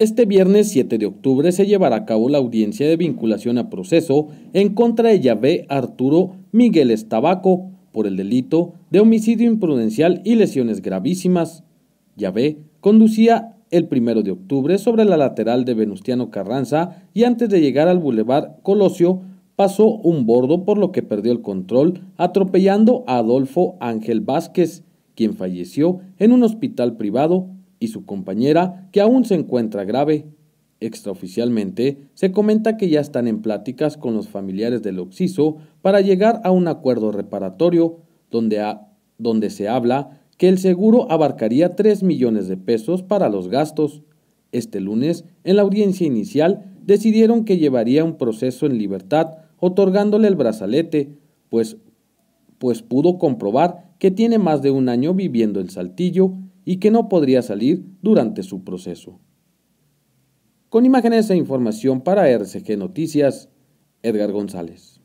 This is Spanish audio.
Este viernes 7 de octubre se llevará a cabo la audiencia de vinculación a proceso en contra de Yahvé Arturo Miguel Estabaco por el delito de homicidio imprudencial y lesiones gravísimas. Yahvé conducía el 1 de octubre sobre la lateral de Venustiano Carranza y antes de llegar al Boulevard Colosio pasó un bordo por lo que perdió el control atropellando a Adolfo Ángel Vázquez, quien falleció en un hospital privado y su compañera, que aún se encuentra grave. Extraoficialmente, se comenta que ya están en pláticas con los familiares del occiso para llegar a un acuerdo reparatorio, donde, donde se habla que el seguro abarcaría 3 millones de pesos para los gastos. Este lunes, en la audiencia inicial, decidieron que llevaría un proceso en libertad, otorgándole el brazalete, pues, pues pudo comprobar que tiene más de un año viviendo en Saltillo y que no podría salir durante su proceso. Con imágenes e información para RCG Noticias, Edgar González.